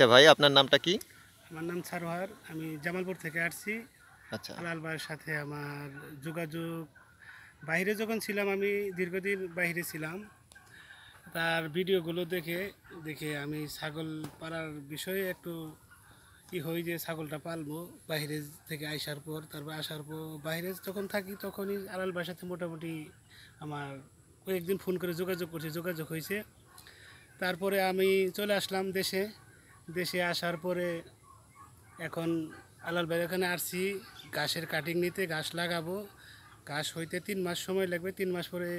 আচ্ছা ভাই আপনার নামটা কি আমার নাম সারোহার আমি জামালপুর থেকে আসছি আচ্ছা হালাল ভাইয়ের সাথে আমার যোগাযোগ বাইরে যখন ছিলাম আমি দীর্ঘদিন বাইরে ছিলাম তার ভিডিওগুলো দেখে দেখে আমি ছাগল পালার বিষয়ে একটু ই হই যে ছাগলটা পালবো বাইরে থেকে আসার পর তারপর আসার পর বাইরে যখন থাকি তখনই আলাল ভাইয়ের সাথে মোটামুটি আমার কয়েকদিন ফোন করে যোগাযোগ করছে যোগাযোগ হয়েছে তারপরে আমি চলে আসলাম দেশে দেশে আসার পরে এখন আলাল ভাইয়ের আসছি ঘাসের কাটিং নিতে ঘাস লাগাবো ঘাস হইতে তিন মাস সময় লাগবে তিন মাস পরে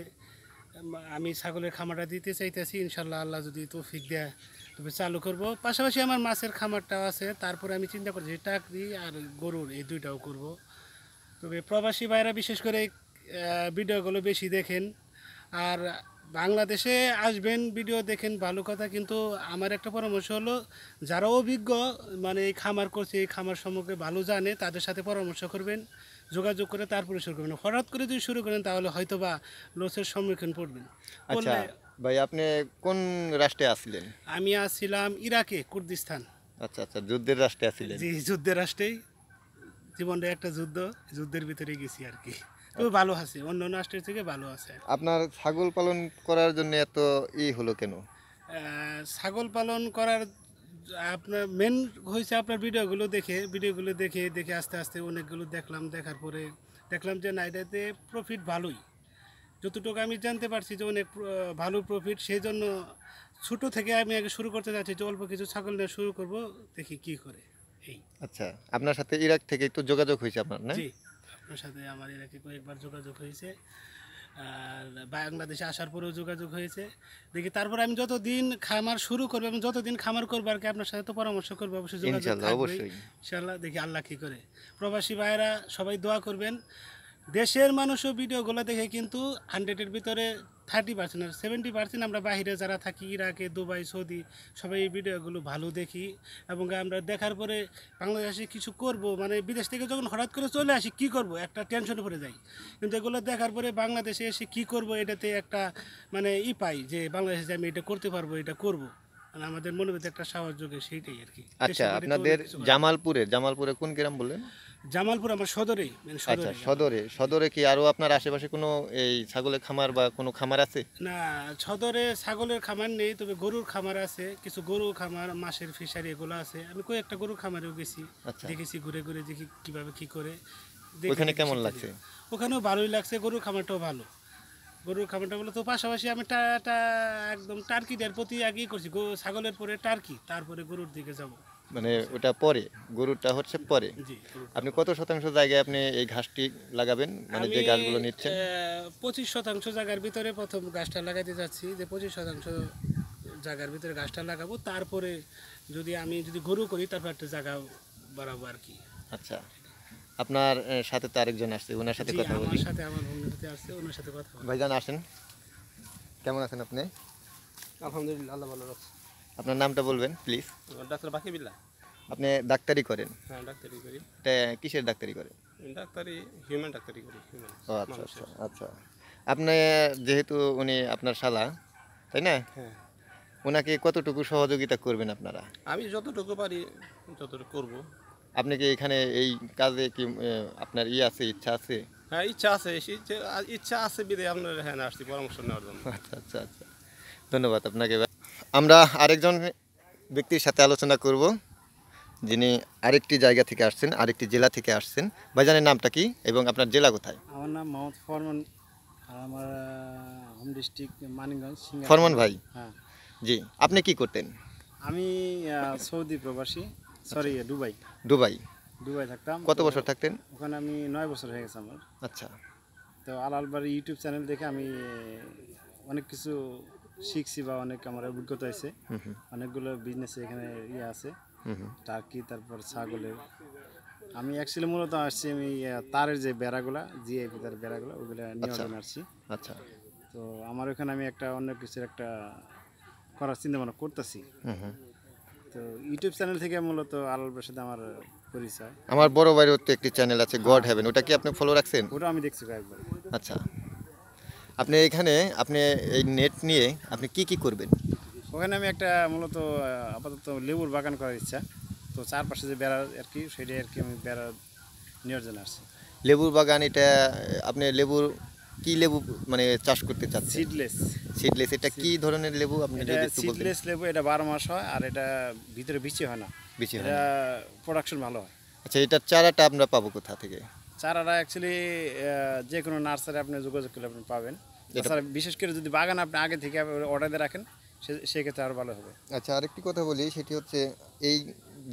আমি ছাগলের খামারটা দিতে চাইতেছি ইনশাল্লাহ আল্লাহ যদি ফিক দেয় তবে চালু করব পাশাপাশি আমার মাছের খামারটাও আছে তারপরে আমি চিন্তা করছি টাকরি আর গরুর এই দুইটাও করব তবে প্রবাসী ভাইরা বিশেষ করে ভিডিওগুলো বেশি দেখেন আর বাংলাদেশে আসবেন ভিডিও দেখেন ভালো কথা কিন্তু আমার একটা পরামর্শ হলো যারা অভিজ্ঞ মানে এই খামার করছে এই খামার সম্পর্কে ভালো জানে তাদের সাথে পরামর্শ করবেন যোগাযোগ করে তারপরে শুরু করবেন হঠাৎ করে যদি শুরু করেন তাহলে হয়তো বা লসের সম্মুখীন পড়বেন আচ্ছা, ভাই আপনি কোন রাষ্ট্রে আসলেন আমি আসছিলাম ইরাকে কুর্দিস্তান আচ্ছা আচ্ছা যুদ্ধের রাষ্ট্রে আসলেন জি যুদ্ধের রাষ্ট্রেই জীবনটা একটা যুদ্ধ যুদ্ধের ভিতরে গেছি আর কি তবে ভালো আছে অন্য অন্য রাষ্ট্রের থেকে ভালো আছে আপনার ছাগল পালন করার জন্য এত ই হলো কেন ছাগল পালন করার আপনার মেন হয়েছে আপনার ভিডিওগুলো দেখে ভিডিওগুলো দেখে দেখে আস্তে আস্তে অনেকগুলো দেখলাম দেখার পরে দেখলাম যে না এটাতে প্রফিট ভালোই যতটুকু আমি জানতে পারছি যে অনেক ভালো প্রফিট সেই জন্য ছোটো থেকে আমি আগে শুরু করতে চাচ্ছি যে অল্প কিছু ছাগল নিয়ে শুরু করব দেখি কি করে এই আচ্ছা আপনার সাথে ইরাক থেকে একটু যোগাযোগ হয়েছে আপনার না আপনার সাথে আমার এর আগে কয়েকবার যোগাযোগ হয়েছে আর বাংলাদেশে আসার পরেও যোগাযোগ হয়েছে দেখি তারপর আমি যতদিন খামার শুরু করবো আমি যতদিন খামার করবো আর কি আপনার সাথে তো পরামর্শ করবো অবশ্যই ইনশাল্লাহ দেখি আল্লাহ কী করে প্রবাসী ভাইয়েরা সবাই দোয়া করবেন দেশের মানুষও ভিডিওগুলো দেখে কিন্তু হান্ড্রেডের ভিতরে থার্টি পার্সেন্ট আর সেভেন্টি পার্সেন্ট আমরা বাহিরে যারা থাকি ইরাকে দুবাই সৌদি সবাই এই ভিডিওগুলো ভালো দেখি এবং আমরা দেখার পরে বাংলাদেশে কিছু করব মানে বিদেশ থেকে যখন হঠাৎ করে চলে আসি কি করব একটা টেনশন পড়ে যাই কিন্তু এগুলো দেখার পরে বাংলাদেশে এসে কি করব এটাতে একটা মানে ই পাই যে বাংলাদেশে আমি এটা করতে পারবো এটা করব। আমাদের একটা সেইটাই আর কি আচ্ছা আপনাদের জামালপুরে জামালপুরে কোন গ্রাম বললেন জামালপুর আমার সদরে মানে আচ্ছা সদরে সদরে কি আপনার আশেপাশে কোনো এই ছাগলের খামার বা কোনো খামার আছে না সদরে ছাগলের খামার নেই তবে গরুর খামার আছে কিছু গরু খামার মাসের ফিশারি এগুলো আছে আমি কয়েকটা গরু খামারেও গেছি আচ্ছা। দেখেছি ঘুরে ঘুরে দেখি কিভাবে কি করে ওখানে কেমন লাগছে ওখানেও ভালোই লাগছে গরুর খামারটাও ভালো গরুর খাবারটা বলে তো পাশাপাশি আমি টাটা একদম টার্কিদের প্রতি আগেই করছি ছাগলের পরে টার্কি তারপরে গরুর দিকে যাব মানে ওটা পরে গরুটা হচ্ছে পরে আপনি কত শতাংশ জায়গায় আপনি এই ঘাসটি লাগাবেন মানে যে গাছগুলো নিচ্ছেন পঁচিশ শতাংশ জায়গার ভিতরে প্রথম গাছটা লাগাতে যাচ্ছি যে পঁচিশ শতাংশ জায়গার ভিতরে গাছটা লাগাবো তারপরে যদি আমি যদি গরু করি তারপর একটা জায়গা বাড়াবো আর কি আচ্ছা আপনার সাথে তো আরেকজন আসছে ওনার সাথে কথা বলি ভাইজান আসেন কেমন আছেন আপনি আলহামদুলিল্লাহ আল্লাহ ভালো আছে আপনার নামটা বলবেন প্লিজ ডাক্তার বাকি বিল্লা আপনি ডাক্তারি করেন হ্যাঁ ডাক্তারি করি কিসের ডাক্তারি করেন ডাক্তারি হিউম্যান ডাক্তারি করি ও আচ্ছা আচ্ছা আচ্ছা আপনি যেহেতু উনি আপনার শালা তাই না হ্যাঁ ওনাকে কতটুকু সহযোগিতা করবেন আপনারা আমি যতটুকু পারি যতটুকু করব আপনি কি এখানে এই কাজে কি আপনার ই আছে ইচ্ছা আছে হ্যাঁ ইচ্ছা আছে ইচ্ছা আছে বিদে আপনার হ্যাঁ আসছি পরামর্শ নেওয়ার জন্য আচ্ছা আচ্ছা আচ্ছা ধন্যবাদ আপনাকে আমরা আরেকজন ব্যক্তির সাথে আলোচনা করব যিনি আরেকটি জায়গা থেকে আসছেন আরেকটি জেলা থেকে আসছেন ভাইজানের নামটা কি এবং আপনার জেলা কোথায় আমার নাম মোহাম্মদ ফরমান আমার হোম ডিস্ট্রিক্ট মানিকগঞ্জ ফরমান ভাই হ্যাঁ জি আপনি কি করতেন আমি সৌদি প্রবাসী সরি আচ্ছা। দুবাই দুবাই দুবাই থাকতাম কত বছর থাকতেন ওখানে আমি নয় বছর হয়ে গেছে আমার আচ্ছা তো আল ইউটিউব চ্যানেল দেখে আমি অনেক কিছু শিখছি বা অনেক আমার অভিজ্ঞতা হয়েছে অনেকগুলো বিজনেস এখানে ইয়ে আছে টার্কি তারপর ছাগলের আমি অ্যাকচুয়ালি মূলত আসছি আমি তারের যে বেড়াগুলা জিআইপি তার বেড়াগুলো ওগুলো নিয়ে আচ্ছা। আসছি আচ্ছা তো আমার ওখানে আমি একটা অন্য কিছুর একটা করার চিন্তা ভাবনা করতেছি তো ইউটিউব চ্যানেল থেকে মূলত আলালবের সাথে আমার পরিচয় আমার বড় ভাইয়ের তো একটি চ্যানেল আছে গড হ্যাভেন ওটা কি আপনি ফলো রাখছেন ওটা আমি দেখছি একবার আচ্ছা আপনি এখানে আপনি এই নেট নিয়ে আপনি কি কি করবেন ওখানে আমি একটা মূলত আপাতত লেবুর বাগান করার ইচ্ছা তো চারপাশে যে বেড়া আর কি সেটাই আর কি আমি বেড়া নেওয়ার জন্য আসছি লেবুর বাগান এটা আপনি লেবুর কি লেবু মানে চাষ করতে চাচ্ছেন সিডলেস সিডলেস এটা কি ধরনের লেবু আপনি যদি একটু বলেন সিডলেস লেবু এটা 12 মাস হয় আর এটা ভিতরে বিচি হয় না বিচি হয় এটা প্রোডাকশন ভালো হয় আচ্ছা এটা চারাটা আমরা পাবো কোথা থেকে চারাটা অ্যাকচুয়ালি যে কোনো নার্সারি আপনি যোগাযোগ করলে আপনি পাবেন তাছাড়া বিশেষ করে যদি বাগান আপনি আগে থেকে অর্ডার দিয়ে রাখেন সেক্ষেত্রে আরও ভালো হবে আচ্ছা আরেকটি কথা বলি সেটি হচ্ছে এই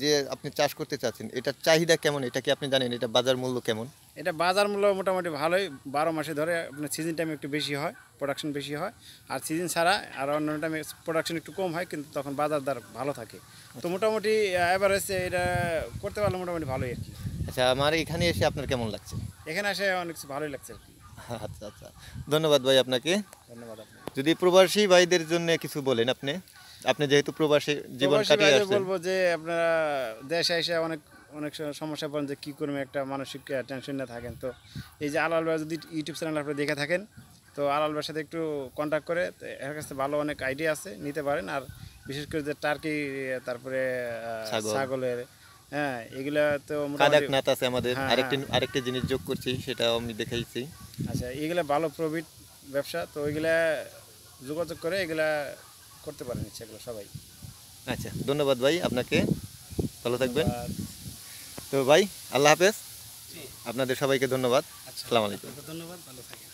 যে আপনি চাষ করতে চাচ্ছেন এটার চাহিদা কেমন এটা কি আপনি জানেন এটা বাজার মূল্য কেমন এটা বাজার মূল্য মোটামুটি ভালোই বারো মাসে ধরে আপনার সিজন টাইম একটু বেশি হয় প্রোডাকশন বেশি হয় আর সিজন ছাড়া আর অন্য টাইমে প্রোডাকশন একটু কম হয় কিন্তু তখন বাজার দর ভালো থাকে তো আচ্ছা। মোটামুটি অ্যাভারেজ এটা করতে পারলে মোটামুটি ভালোই আর কি আচ্ছা আমার এখানে এসে আপনার কেমন লাগছে এখানে এসে অনেক ভালোই লাগছে আর কি আচ্ছা আচ্ছা ধন্যবাদ ভাই আপনাকে ধন্যবাদ আপনাকে যদি প্রবাসী ভাইদের জন্য কিছু বলেন আপনি আপনি যেহেতু প্রবাসী জীবন কাটিয়ে আসছেন বলবো যে আপনারা দেশে এসে অনেক অনেক সমস্যা পড়েন যে কী করুন একটা মানসিক টেনশন না থাকেন তো এই যে আলাল ভাই যদি ইউটিউব চ্যানেল আপনি দেখে থাকেন তো আলাল ভাইয়ের সাথে একটু কন্ট্যাক্ট করে এর কাছে ভালো অনেক আইডিয়া আছে নিতে পারেন আর বিশেষ করে যে টার্কি তারপরে ছাগলের হ্যাঁ এগুলো তো কাদাকনাথ আছে আমাদের হ্যাঁ, আরেকটি হ্যাঁ। আরেকটি জিনিস যোগ করছি সেটা আমি দেখাইছি আচ্ছা এগুলো ভালো প্রফিট ব্যবসা তো ওইগুলা যোগাযোগ করে এগুলা করতে পারেন ইচ্ছা এগুলো সবাই আচ্ছা ধন্যবাদ ভাই আপনাকে ভালো থাকবেন তো ভাই আল্লাহ হাফেজ আপনাদের সবাইকে ধন্যবাদ আসসালামু আচ্ছা। আলাইকুম ধন্যবাদ ভালো থাকেন